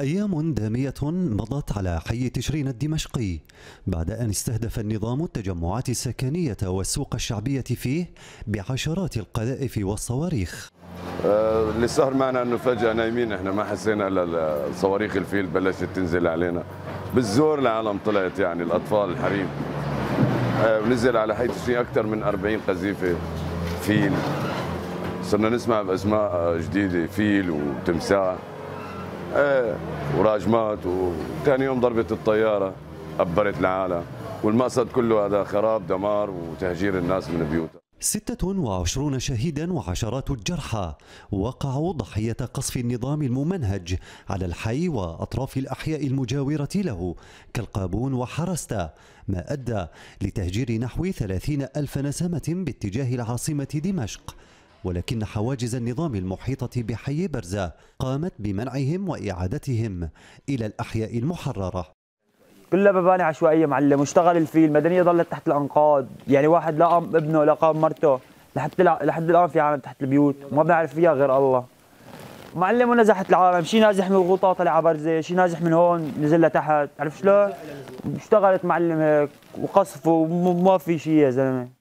أيام دامية مضت على حي تشرين الدمشقي بعد أن استهدف النظام التجمعات السكنية والسوق الشعبية فيه بعشرات القذائف والصواريخ آه، اللي صار معنا انه فجاه نايمين احنا ما حسينا الصواريخ الفيل بلشت تنزل علينا بالزور العالم طلعت يعني الاطفال الحريم آه، نزل على حي تشرين اكثر من 40 قذيفه فيل صرنا نسمع باسماء جديده فيل وتمساح ايه وراجمات وثاني يوم ضربت الطياره أبرت العالم والمقصد كله هذا خراب دمار وتهجير الناس من بيوتها 26 شهيدا وعشرات الجرحى وقعوا ضحية قصف النظام الممنهج على الحي وأطراف الأحياء المجاورة له كالقابون وحرستا ما أدى لتهجير نحو 30 ألف نسمة باتجاه العاصمة دمشق ولكن حواجز النظام المحيطة بحي برزة قامت بمنعهم وإعادتهم إلى الأحياء المحررة كلها مباني عشوائية معلم واشتغل الفيل المدنية ظلت تحت الأنقاض يعني واحد قام ابنه قام مرته لحد لحد الآن في عالم تحت البيوت وما بنعرف فيها غير الله معلم ونزحت العالم شي نازح من الغوطة طلع على برزة شي نازح من هون نزل لتحت عرفت شلون اشتغلت معلم هيك وقصف وما في شيء يا زلمه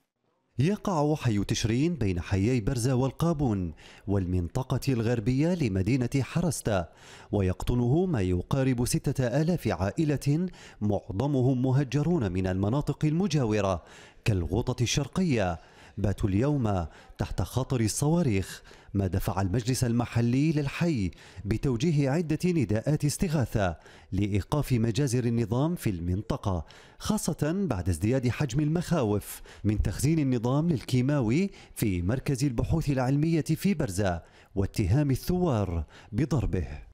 يقع حي تشرين بين حيي برزة والقابون والمنطقة الغربية لمدينة حرستة ويقطنه ما يقارب ستة آلاف عائلة معظمهم مهجرون من المناطق المجاورة كالغوطة الشرقية باتوا اليوم تحت خطر الصواريخ ما دفع المجلس المحلي للحي بتوجيه عدة نداءات استغاثة لإيقاف مجازر النظام في المنطقة خاصة بعد ازدياد حجم المخاوف من تخزين النظام للكيماوي في مركز البحوث العلمية في برزة واتهام الثوار بضربه